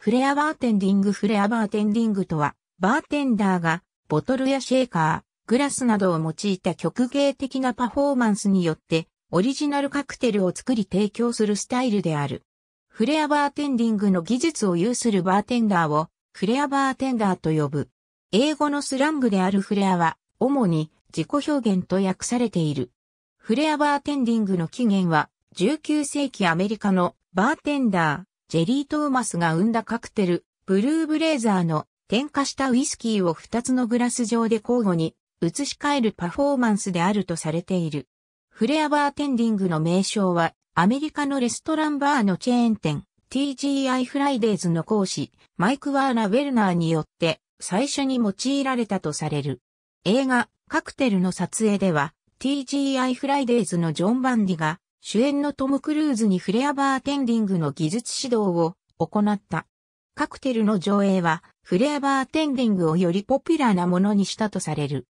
フレアバーテンディングフレアバーテンディングとは、バーテンダーが、ボトルやシェーカー、グラスなどを用いた曲芸的なパフォーマンスによって、オリジナルカクテルを作り提供するスタイルである。フレアバーテンディングの技術を有するバーテンダーを、フレアバーテンダーと呼ぶ。英語のスラングであるフレアは、主に自己表現と訳されている。フレアバーテンディングの起源は、19世紀アメリカのバーテンダー、ジェリー・トーマスが生んだカクテル、ブルーブレーザーの添加したウイスキーを2つのグラス状で交互に移し替えるパフォーマンスであるとされている。フレアバーテンディングの名称はアメリカのレストランバーのチェーン店 TGI フライデーズの講師マイク・ワーラ・ウェルナーによって最初に用いられたとされる。映画カクテルの撮影では TGI フライデーズのジョン・バンディが主演のトム・クルーズにフレアバーテンディングの技術指導を行った。カクテルの上映は、フレアバーテンディングをよりポピュラーなものにしたとされる。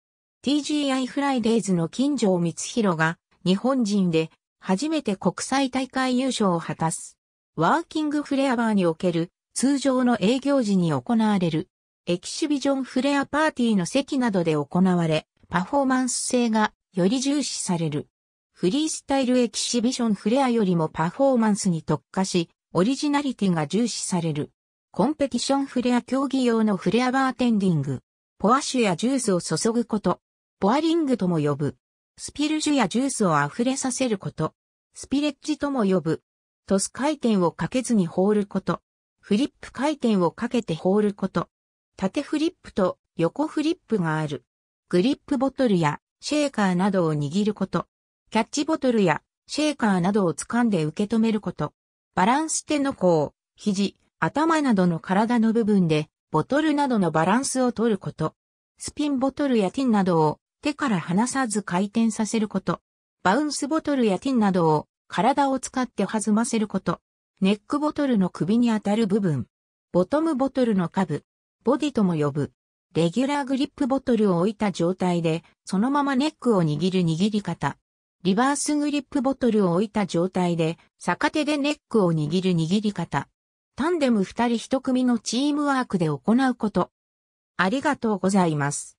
TGI フライデーズの金城光弘が、日本人で、初めて国際大会優勝を果たす。ワーキングフレアバーにおける、通常の営業時に行われる、エキシビジョンフレアパーティーの席などで行われ、パフォーマンス性がより重視される。フリースタイルエキシビションフレアよりもパフォーマンスに特化し、オリジナリティが重視される。コンペティションフレア競技用のフレアバーテンディング。ポア酒やジュースを注ぐこと。ポアリングとも呼ぶ。スピルジュやジュースを溢れさせること。スピレッジとも呼ぶ。トス回転をかけずに放ること。フリップ回転をかけて放ること。縦フリップと横フリップがある。グリップボトルやシェーカーなどを握ること。キャッチボトルやシェーカーなどを掴んで受け止めること。バランス手の甲、肘、頭などの体の部分で、ボトルなどのバランスを取ること。スピンボトルやティンなどを手から離さず回転させること。バウンスボトルやティンなどを体を使って弾ませること。ネックボトルの首に当たる部分。ボトムボトルの下部。ボディとも呼ぶ。レギュラーグリップボトルを置いた状態で、そのままネックを握る握り方。リバースグリップボトルを置いた状態で、逆手でネックを握る握り方。タンデム二人一組のチームワークで行うこと。ありがとうございます。